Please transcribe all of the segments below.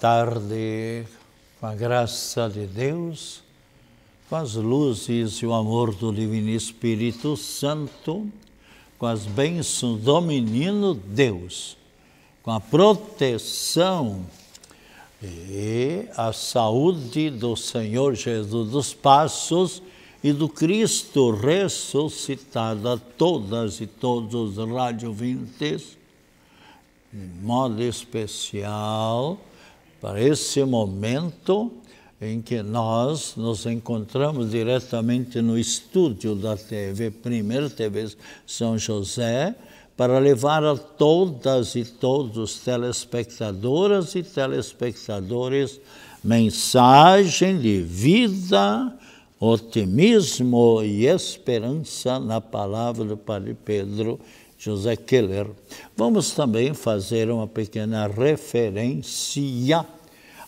tarde, com a graça de Deus, com as luzes e o amor do Divino Espírito Santo, com as bênçãos do menino Deus, com a proteção e a saúde do Senhor Jesus dos Passos e do Cristo ressuscitado a todas e todos os radiovintes, de modo especial para esse momento em que nós nos encontramos diretamente no estúdio da TV, Primeira TV São José, para levar a todas e todos, telespectadoras e telespectadores, mensagem de vida, otimismo e esperança na palavra do Padre Pedro José Keller, vamos também fazer uma pequena referência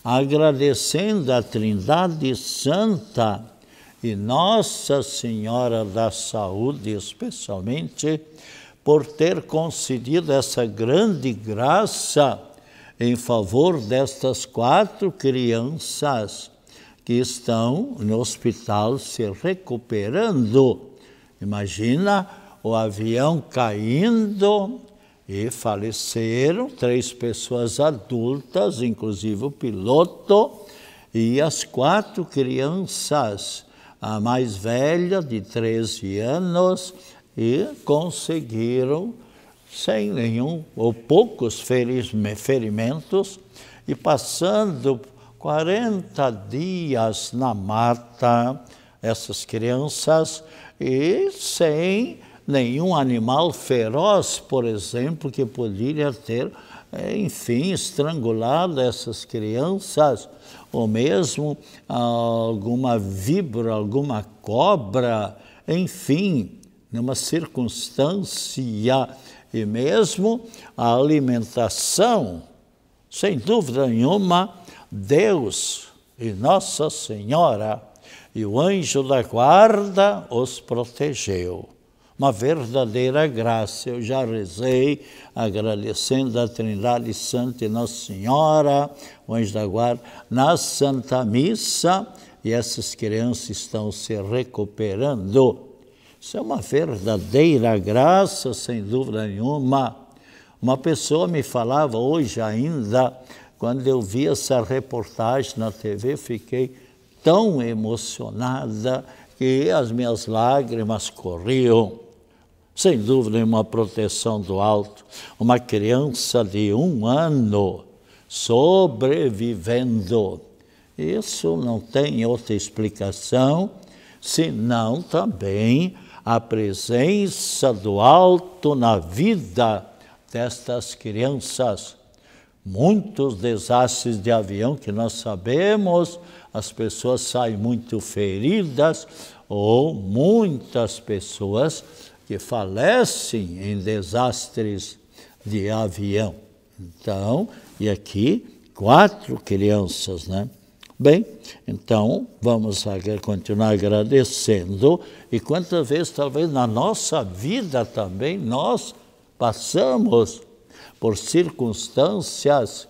agradecendo a Trindade Santa e Nossa Senhora da Saúde, especialmente, por ter concedido essa grande graça em favor destas quatro crianças que estão no hospital se recuperando. Imagina o avião caindo e faleceram três pessoas adultas, inclusive o piloto, e as quatro crianças, a mais velha de 13 anos, e conseguiram, sem nenhum ou poucos ferimentos, e passando 40 dias na mata, essas crianças, e sem nenhum animal feroz, por exemplo, que poderia ter, é, enfim, estrangulado essas crianças, ou mesmo alguma víbora, alguma cobra, enfim, numa circunstância. E mesmo a alimentação, sem dúvida nenhuma, Deus e Nossa Senhora e o anjo da guarda os protegeu uma verdadeira graça. Eu já rezei agradecendo a Trindade Santa e Nossa Senhora, o anjo da guarda, na Santa Missa, e essas crianças estão se recuperando. Isso é uma verdadeira graça, sem dúvida nenhuma. Uma pessoa me falava hoje ainda, quando eu vi essa reportagem na TV, fiquei tão emocionada que as minhas lágrimas corriam sem dúvida, uma proteção do alto, uma criança de um ano sobrevivendo. Isso não tem outra explicação, senão também a presença do alto na vida destas crianças. Muitos desastres de avião que nós sabemos, as pessoas saem muito feridas ou muitas pessoas que falecem em desastres de avião. Então, e aqui quatro crianças, né? Bem, então vamos continuar agradecendo. E quantas vezes, talvez na nossa vida também, nós passamos por circunstâncias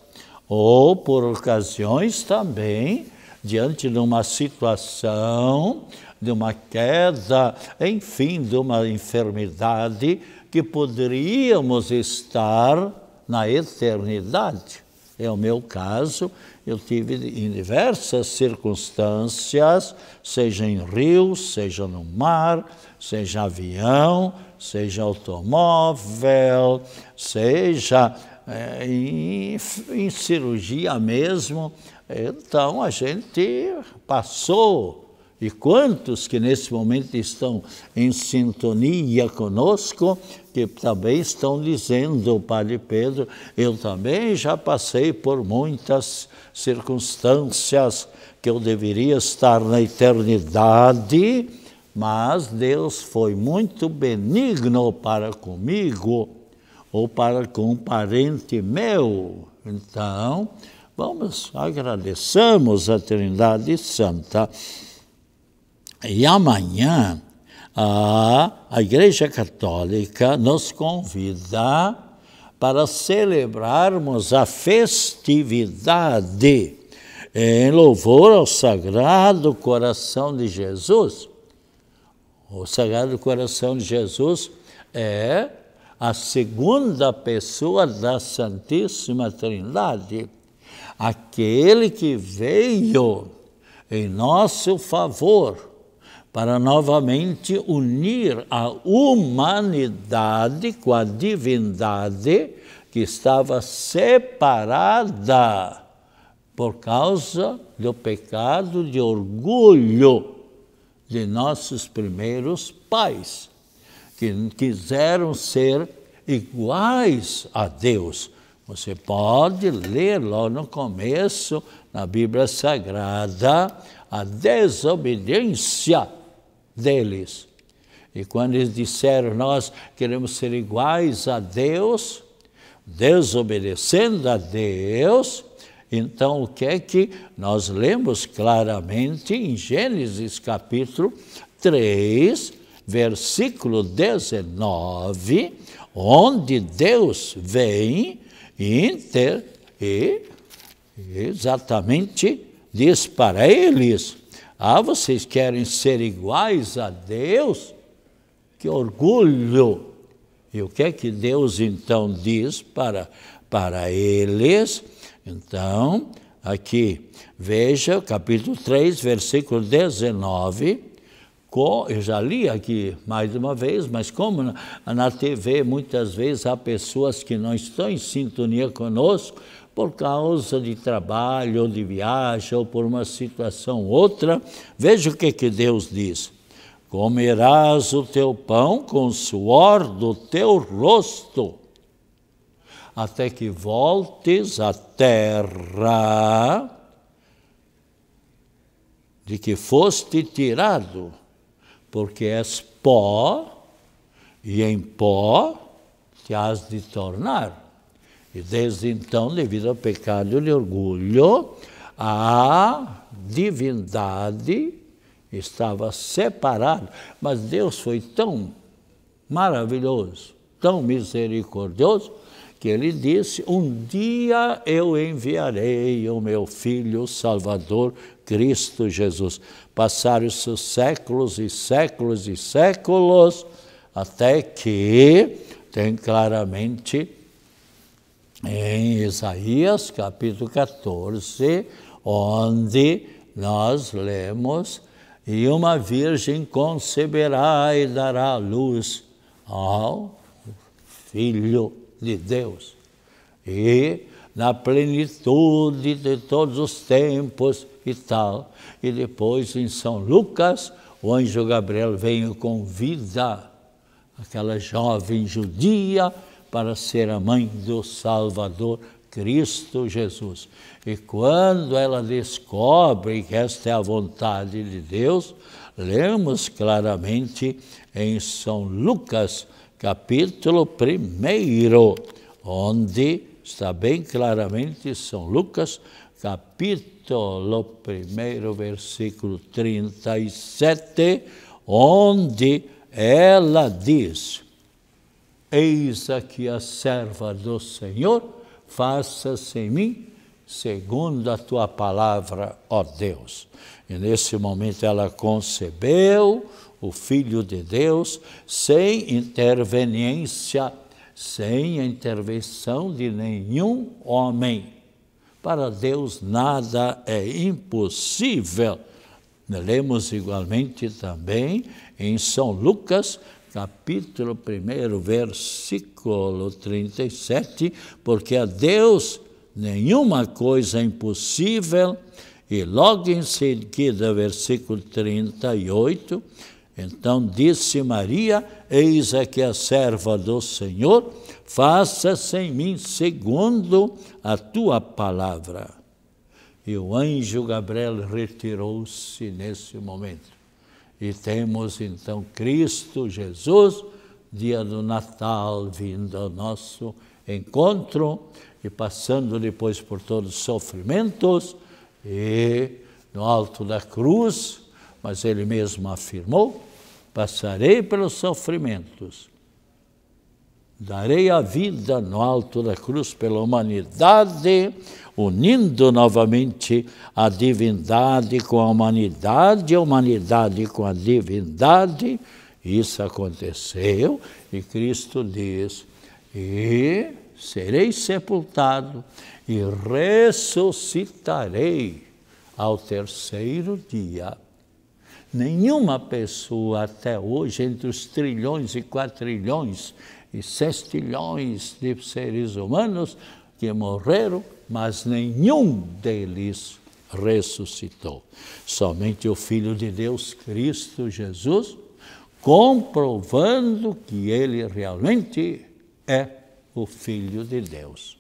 ou por ocasiões também, diante de uma situação de uma queda, enfim, de uma enfermidade que poderíamos estar na eternidade. É o meu caso, eu tive em diversas circunstâncias, seja em rio, seja no mar, seja avião, seja automóvel, seja é, em, em cirurgia mesmo. Então a gente passou e quantos que nesse momento estão em sintonia conosco, que também estão dizendo, Padre Pedro, eu também já passei por muitas circunstâncias que eu deveria estar na eternidade, mas Deus foi muito benigno para comigo ou para com um parente meu. Então, vamos, agradecemos a Trindade Santa. E amanhã a, a Igreja Católica nos convida para celebrarmos a festividade em louvor ao Sagrado Coração de Jesus. O Sagrado Coração de Jesus é a segunda pessoa da Santíssima Trindade, aquele que veio em nosso favor para novamente unir a humanidade com a divindade que estava separada por causa do pecado de orgulho de nossos primeiros pais, que quiseram ser iguais a Deus. Você pode ler lá no começo, na Bíblia Sagrada, a desobediência deles. E quando eles disseram, nós queremos ser iguais a Deus, desobedecendo a Deus, então o que é que nós lemos claramente em Gênesis capítulo 3, versículo 19, onde Deus vem inter, e exatamente diz para eles: ah, vocês querem ser iguais a Deus? Que orgulho! E o que é que Deus então diz para, para eles? Então, aqui, veja, capítulo 3, versículo 19. Eu já li aqui mais uma vez, mas como na TV muitas vezes há pessoas que não estão em sintonia conosco, por causa de trabalho ou de viagem ou por uma situação outra, veja o que, que Deus diz: comerás o teu pão com o suor do teu rosto, até que voltes à terra de que foste tirado, porque és pó, e em pó te has de tornar. E desde então, devido ao pecado e orgulho, a divindade estava separada. Mas Deus foi tão maravilhoso, tão misericordioso, que ele disse: Um dia eu enviarei o meu filho Salvador, Cristo Jesus. Passaram-se séculos e séculos e séculos, até que tem claramente em Isaías capítulo 14, onde nós lemos: E uma virgem conceberá e dará luz ao Filho de Deus. E na plenitude de todos os tempos e tal. E depois em São Lucas, o anjo Gabriel veio com vida, aquela jovem judia para ser a mãe do Salvador Cristo Jesus. E quando ela descobre que esta é a vontade de Deus, lemos claramente em São Lucas, capítulo 1, onde está bem claramente São Lucas, capítulo 1, versículo 37, onde ela diz: Eis aqui a serva do Senhor, faça-se em mim segundo a tua palavra, ó Deus. E nesse momento ela concebeu o Filho de Deus sem interveniência, sem a intervenção de nenhum homem. Para Deus nada é impossível. Lemos igualmente também em São Lucas, capítulo 1, versículo 37, porque a Deus nenhuma coisa é impossível, e logo em seguida, versículo 38, então disse Maria: Eis aqui é a serva do Senhor, faça-se em mim segundo a tua palavra. E o anjo Gabriel retirou-se nesse momento. E temos então Cristo Jesus, dia do Natal, vindo ao nosso encontro e passando depois por todos os sofrimentos e no alto da cruz, mas ele mesmo afirmou: passarei pelos sofrimentos Darei a vida no alto da cruz pela humanidade, unindo novamente a divindade com a humanidade, a humanidade com a divindade. Isso aconteceu e Cristo diz: E serei sepultado e ressuscitarei ao terceiro dia. Nenhuma pessoa até hoje, entre os trilhões e quatrilhões e seis milhões de seres humanos que morreram, mas nenhum deles ressuscitou. Somente o Filho de Deus, Cristo Jesus, comprovando que ele realmente é o Filho de Deus.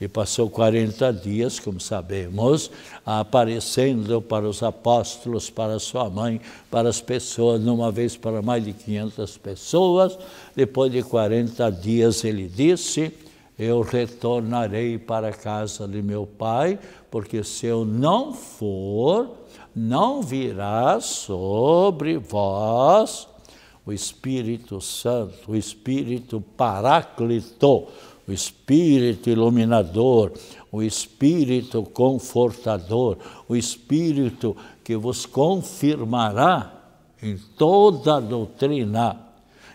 E passou 40 dias, como sabemos, aparecendo para os apóstolos, para sua mãe, para as pessoas, numa vez para mais de 500 pessoas. Depois de 40 dias, ele disse: Eu retornarei para a casa de meu pai, porque se eu não for, não virá sobre vós o Espírito Santo, o Espírito Paráclito o Espírito iluminador, o Espírito confortador, o Espírito que vos confirmará em toda a doutrina.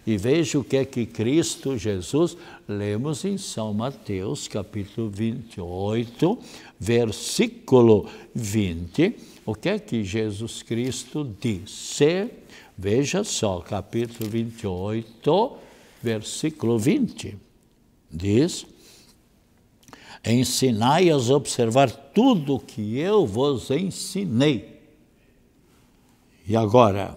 E veja o que é que Cristo Jesus, lemos em São Mateus, capítulo 28, versículo 20, o que é que Jesus Cristo disse? Veja só, capítulo 28, versículo 20 diz: Ensinai-as a observar tudo o que eu vos ensinei. E agora,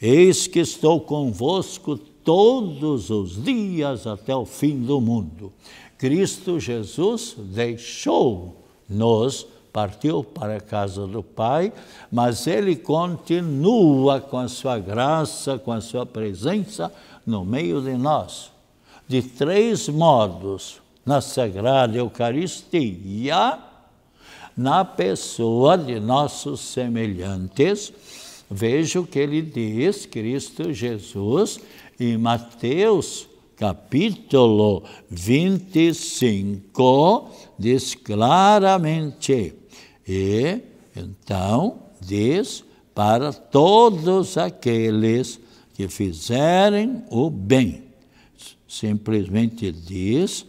eis que estou convosco todos os dias até o fim do mundo. Cristo Jesus deixou-nos, partiu para a casa do Pai, mas Ele continua com a sua graça, com a sua presença no meio de nós de três modos: na Sagrada Eucaristia, na pessoa de nossos semelhantes. Veja o que ele diz, Cristo Jesus, em Mateus capítulo 25, diz claramente. E então diz para todos aqueles que fizerem o bem simplesmente diz: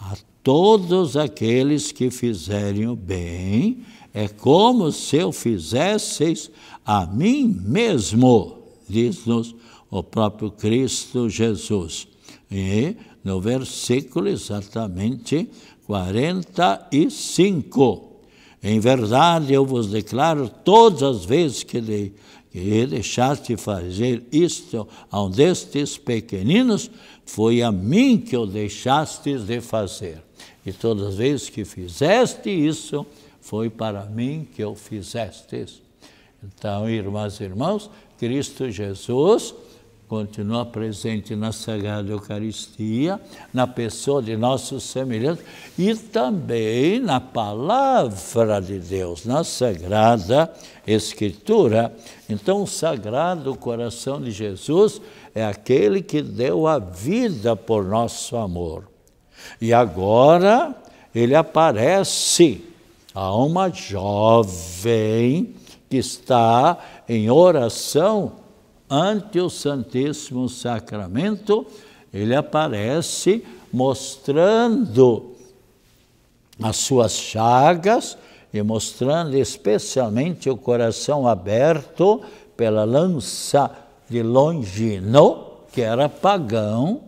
a todos aqueles que fizerem o bem, é como se eu fizesseis a mim mesmo, diz-nos o próprio Cristo Jesus. E no versículo exatamente 45. Em verdade, eu vos declaro, todas as vezes que, de, que deixaste fazer isto a um destes pequeninos, foi a mim que o deixastes de fazer. E todas as vezes que fizeste isso, foi para mim que o fizestes. Então, irmãs e irmãos, Cristo Jesus continua presente na Sagrada Eucaristia, na pessoa de nossos semelhantes e também na palavra de Deus, na Sagrada Escritura. Então, o Sagrado Coração de Jesus é aquele que deu a vida por nosso amor. E agora ele aparece a uma jovem que está em oração ante o Santíssimo Sacramento, ele aparece mostrando as suas chagas e mostrando especialmente o coração aberto pela lança de Longino, que era pagão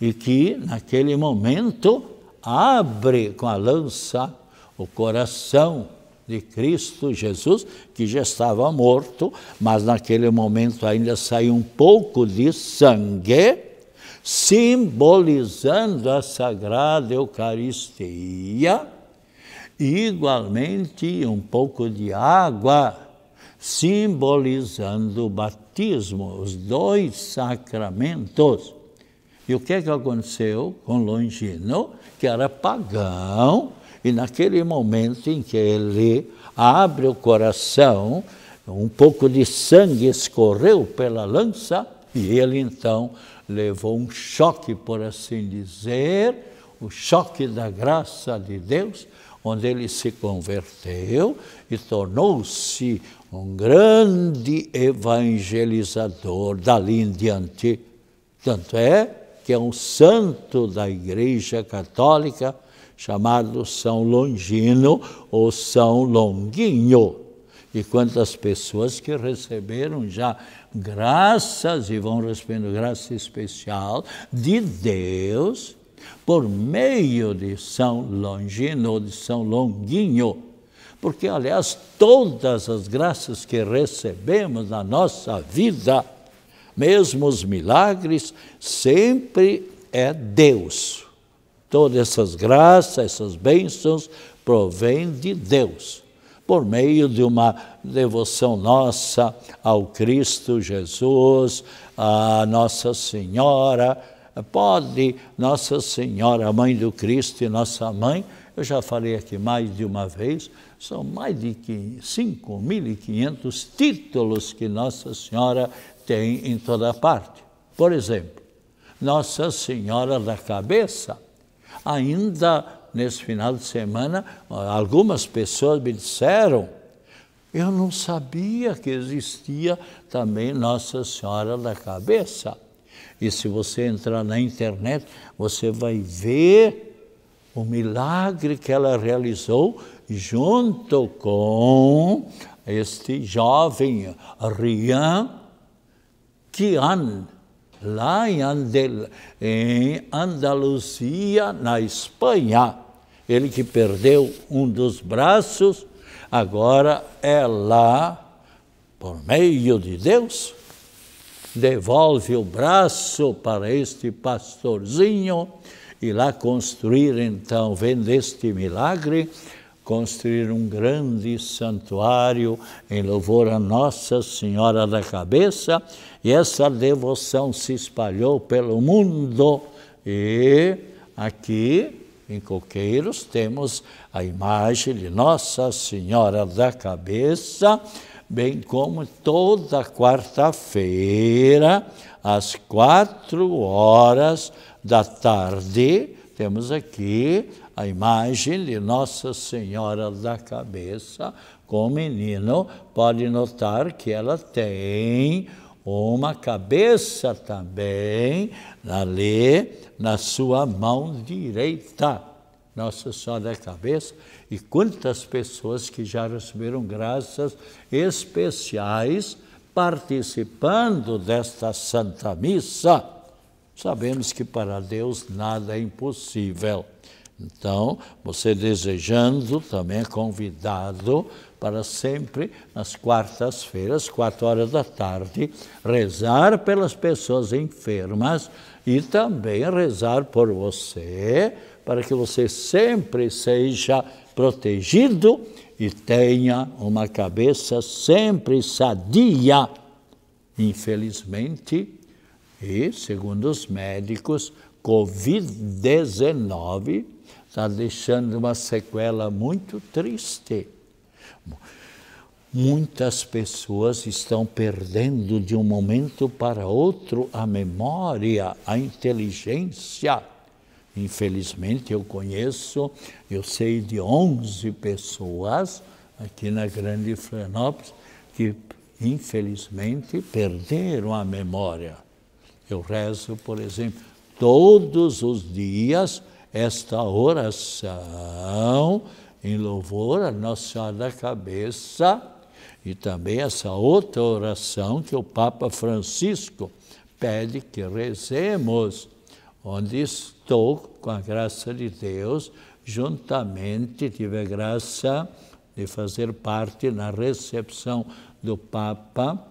e que naquele momento abre com a lança o coração de Cristo Jesus, que já estava morto, mas naquele momento ainda saiu um pouco de sangue, simbolizando a Sagrada Eucaristia, e igualmente um pouco de água, simbolizando o batismo, os dois sacramentos. E o que, é que aconteceu com Longino, que era pagão, e naquele momento em que ele abre o coração, um pouco de sangue escorreu pela lança e ele então levou um choque, por assim dizer, o choque da graça de Deus, onde ele se converteu e tornou-se um grande evangelizador dali em diante. Tanto é que é um santo da Igreja Católica chamado São Longino ou São Longuinho. E quantas pessoas que receberam já graças e vão recebendo graça especial de Deus por meio de São Longino ou de São Longuinho. Porque, aliás, todas as graças que recebemos na nossa vida, mesmo os milagres, sempre é Deus Todas essas graças, essas bênçãos provêm de Deus, por meio de uma devoção nossa ao Cristo Jesus, à Nossa Senhora. Pode Nossa Senhora, Mãe do Cristo e Nossa Mãe, eu já falei aqui mais de uma vez, são mais de 5.500 títulos que Nossa Senhora tem em toda parte. Por exemplo, Nossa Senhora da Cabeça, Ainda nesse final de semana, algumas pessoas me disseram, eu não sabia que existia também Nossa Senhora da Cabeça. E se você entrar na internet, você vai ver o milagre que ela realizou junto com este jovem Rian Kian lá em, Andel, em Andaluzia, na Espanha. Ele que perdeu um dos braços, agora é lá, por meio de Deus, devolve o braço para este pastorzinho e lá construir então, vendo este milagre, construir um grande santuário em louvor a Nossa Senhora da Cabeça, e essa devoção se espalhou pelo mundo. E aqui em Coqueiros temos a imagem de Nossa Senhora da Cabeça, bem como toda quarta-feira, às quatro horas da tarde, temos aqui a imagem de Nossa Senhora da Cabeça com o menino, pode notar que ela tem uma cabeça também ali na sua mão direita. Nossa Senhora da Cabeça, e quantas pessoas que já receberam graças especiais participando desta Santa Missa. Sabemos que para Deus nada é impossível. Então, você desejando também é convidado para sempre, nas quartas-feiras, quatro horas da tarde, rezar pelas pessoas enfermas e também rezar por você, para que você sempre seja protegido e tenha uma cabeça sempre sadia. Infelizmente, e segundo os médicos, Covid-19 está deixando uma sequela muito triste. Muitas pessoas estão perdendo de um momento para outro a memória, a inteligência. Infelizmente, eu conheço, eu sei de 11 pessoas aqui na Grande Florianópolis que, infelizmente, perderam a memória. Eu rezo, por exemplo, todos os dias esta oração em louvor a Nossa Senhora da Cabeça e também essa outra oração que o Papa Francisco pede que rezemos, onde estou com a graça de Deus, juntamente tive a graça de fazer parte na recepção do Papa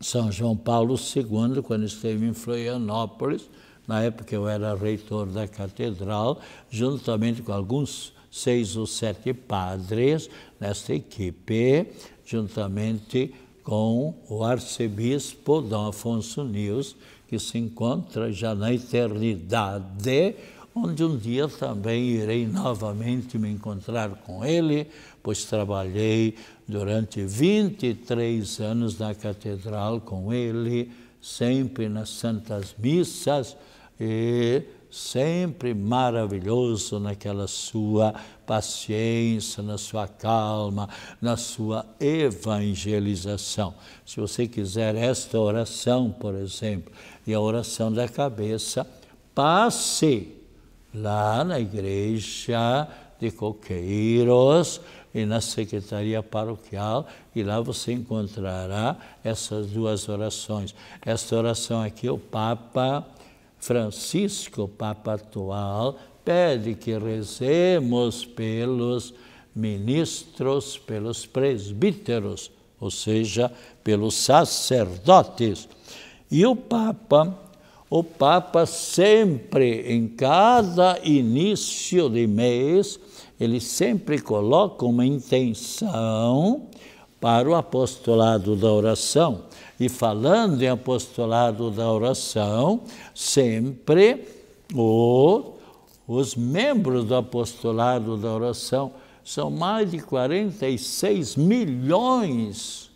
são João Paulo II, quando esteve em Florianópolis, na época eu era reitor da catedral, juntamente com alguns seis ou sete padres nesta equipe, juntamente com o arcebispo Dom Afonso Nils, que se encontra já na eternidade, onde um dia também irei novamente me encontrar com ele, pois trabalhei durante 23 anos na catedral com ele, sempre nas santas missas, e sempre maravilhoso naquela sua paciência, na sua calma, na sua evangelização. Se você quiser esta oração, por exemplo, e a oração da cabeça, passe lá na igreja de Coqueiros e na secretaria paroquial e lá você encontrará essas duas orações. Esta oração aqui o Papa Francisco, Papa atual, pede que rezemos pelos ministros, pelos presbíteros, ou seja, pelos sacerdotes. E o Papa, o Papa sempre, em cada início de mês, ele sempre coloca uma intenção para o apostolado da oração. E falando em apostolado da oração, sempre o, os membros do apostolado da oração são mais de 46 milhões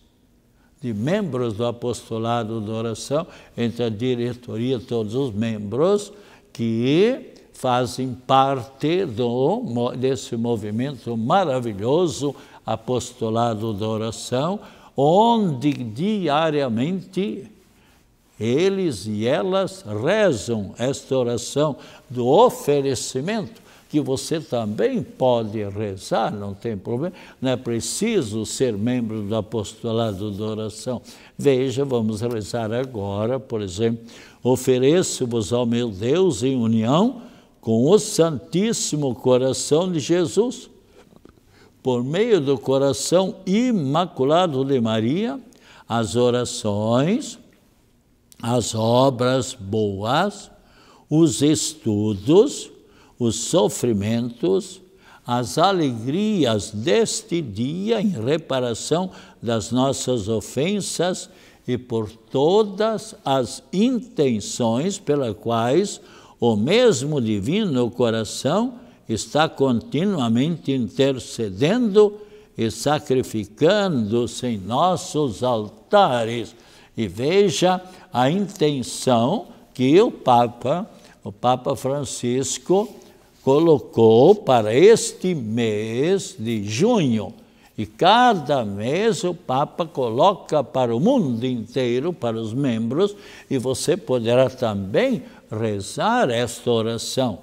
de membros do apostolado da oração, entre a diretoria todos os membros, que fazem parte do, desse movimento maravilhoso apostolado da oração, onde diariamente eles e elas rezam esta oração do oferecimento, que você também pode rezar, não tem problema, não é preciso ser membro do apostolado da oração. Veja, vamos rezar agora, por exemplo, ofereço-vos ao meu Deus em união com o Santíssimo Coração de Jesus por meio do coração imaculado de Maria, as orações, as obras boas, os estudos, os sofrimentos, as alegrias deste dia em reparação das nossas ofensas e por todas as intenções pelas quais o mesmo divino coração está continuamente intercedendo e sacrificando-se em nossos altares. E veja a intenção que o Papa, o Papa Francisco, colocou para este mês de junho. E cada mês o Papa coloca para o mundo inteiro, para os membros, e você poderá também rezar esta oração.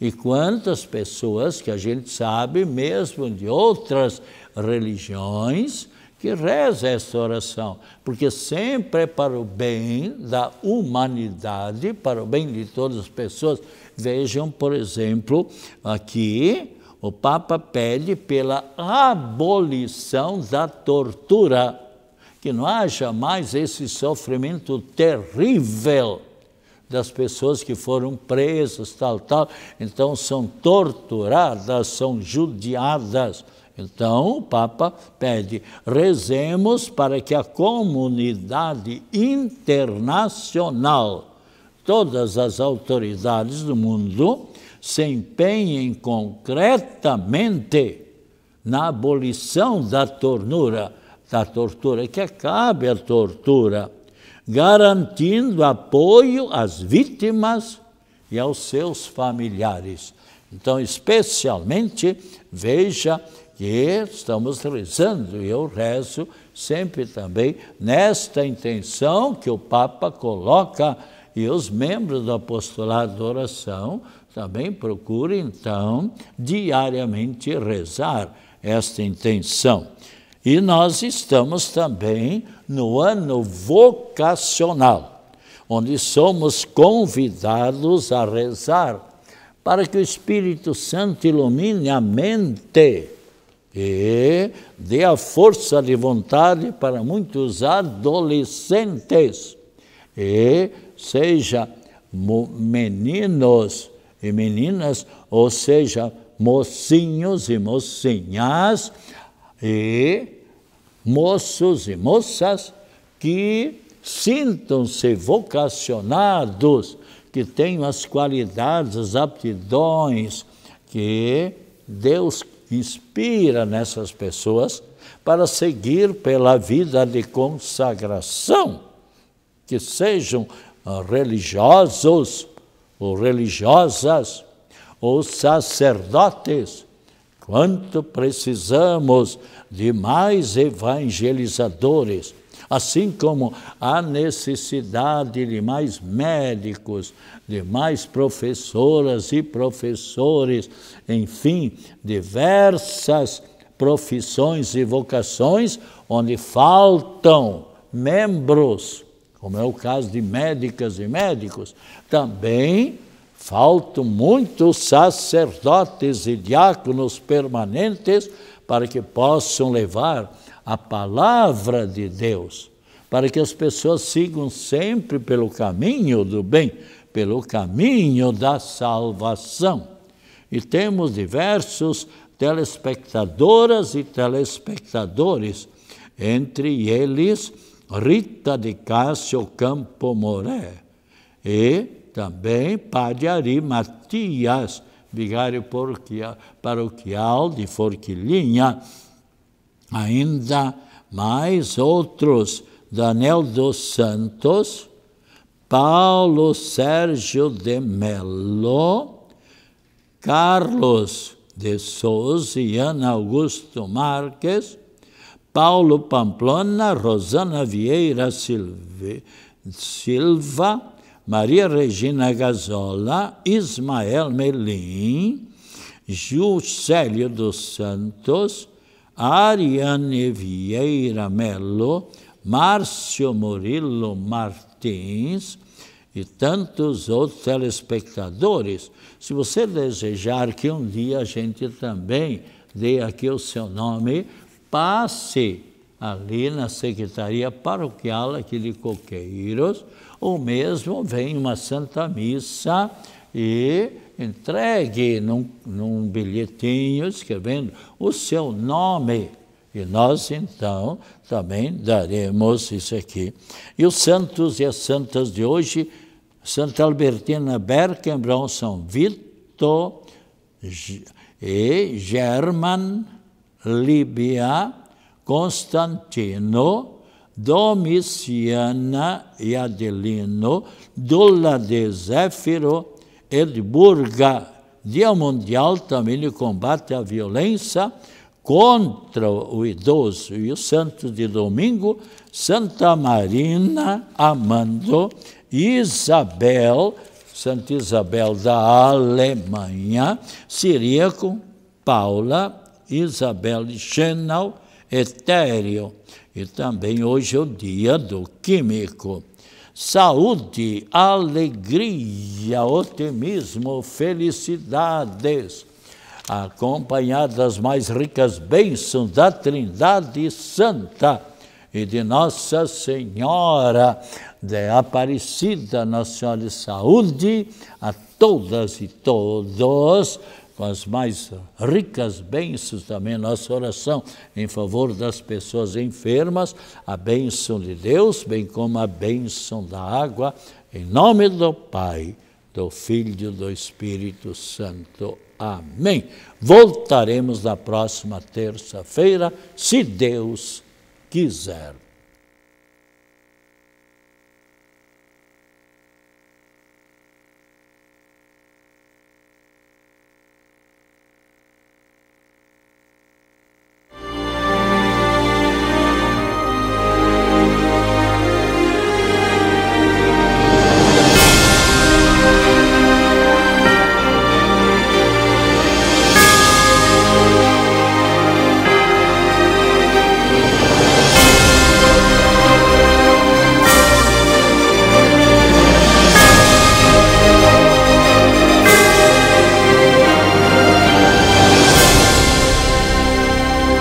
E quantas pessoas que a gente sabe, mesmo de outras religiões, que reza essa oração, porque sempre é para o bem da humanidade, para o bem de todas as pessoas. Vejam, por exemplo, aqui o Papa pede pela abolição da tortura, que não haja mais esse sofrimento terrível das pessoas que foram presas, tal, tal. Então são torturadas, são judiadas. Então o Papa pede: rezemos para que a comunidade internacional, todas as autoridades do mundo, se empenhem concretamente na abolição da tortura, da tortura que acabe a tortura garantindo apoio às vítimas e aos seus familiares. Então, especialmente, veja que estamos rezando, e eu rezo sempre também nesta intenção que o Papa coloca e os membros do apostolado da oração também procuram, então, diariamente rezar esta intenção. E nós estamos também no ano vocacional, onde somos convidados a rezar para que o Espírito Santo ilumine a mente e dê a força de vontade para muitos adolescentes e seja meninos e meninas, ou seja, mocinhos e mocinhas, e moços e moças que sintam-se vocacionados, que tenham as qualidades, as aptidões que Deus inspira nessas pessoas para seguir pela vida de consagração, que sejam ah, religiosos ou religiosas ou sacerdotes quanto precisamos de mais evangelizadores, assim como a necessidade de mais médicos, de mais professoras e professores, enfim, diversas profissões e vocações onde faltam membros, como é o caso de médicas e médicos, também Faltam muitos sacerdotes e diáconos permanentes para que possam levar a palavra de Deus, para que as pessoas sigam sempre pelo caminho do bem, pelo caminho da salvação. E temos diversos telespectadoras e telespectadores, entre eles Rita de Cássio Campo Moré e também Padre Ari Matias, vigário paroquial de Forquilinha, ainda mais outros, Daniel dos Santos, Paulo Sérgio de Melo, Carlos de Souza e Ana Augusto Marques, Paulo Pamplona, Rosana Vieira Silva, Maria Regina Gazola, Ismael Melim, Juscelio dos Santos, Ariane Vieira Melo, Márcio Murilo Martins e tantos outros telespectadores. Se você desejar que um dia a gente também dê aqui o seu nome, passe ali na Secretaria Paroquial aqui de Coqueiros, ou mesmo vem uma Santa Missa e entregue num, num bilhetinho escrevendo o seu nome. E nós, então, também daremos isso aqui. E os santos e as santas de hoje, Santa Albertina Berkenbron, São Vito e German, Líbia, Constantino, Domiciana e Adelino, Dolla de Zéfiro Edburga. Dia Mundial também de combate à violência contra o idoso e o santo de domingo, Santa Marina Amando, Isabel, Santa Isabel da Alemanha, Siríaco, Paula, Isabel de Schenau, etéreo. E também hoje é o dia do químico. Saúde, alegria, otimismo, felicidades, acompanhadas das mais ricas bênçãos da Trindade Santa e de Nossa Senhora de Aparecida, Nacional de Saúde, a todas e todos com as mais ricas bênçãos também nossa oração em favor das pessoas enfermas, a bênção de Deus, bem como a bênção da água, em nome do Pai, do Filho e do Espírito Santo. Amém. Voltaremos na próxima terça-feira, se Deus quiser.